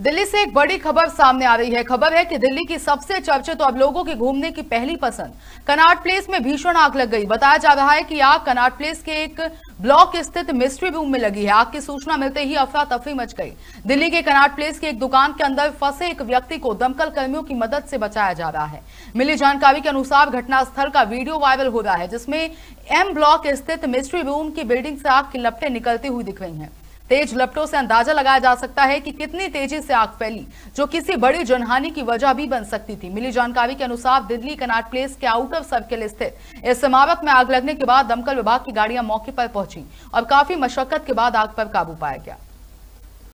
दिल्ली से एक बड़ी खबर सामने आ रही है खबर है कि दिल्ली की सबसे चर्चित तो अब लोगों के घूमने की पहली पसंद कनाट प्लेस में भीषण आग लग गई बताया जा रहा है कि आग कनाट प्लेस के एक ब्लॉक स्थित मिस्ट्री रूम में लगी है आग की सूचना मिलते ही अफरा तफरी मच गई दिल्ली के कनाट प्लेस की एक दुकान के अंदर फंसे एक व्यक्ति को दमकल कर्मियों की मदद से बचाया जा रहा है मिली जानकारी के अनुसार घटनास्थल का वीडियो वायरल हो रहा है जिसमें एम ब्लॉक स्थित मिस्ट्री रूम की बिल्डिंग से आग की लपटे निकलती हुई दिख रही है तेज लपटों से अंदाजा लगाया जा सकता है कि कितनी तेजी से आग फैली जो किसी बड़ी जनहानि की वजह भी बन सकती थी मिली जानकारी के अनुसार दिल्ली कनाट प्लेस के आउटर सर्किल स्थित इस इमारत में आग लगने के बाद दमकल विभाग की गाड़ियां मौके पर पहुंची और काफी मशक्कत के बाद आग पर काबू पाया गया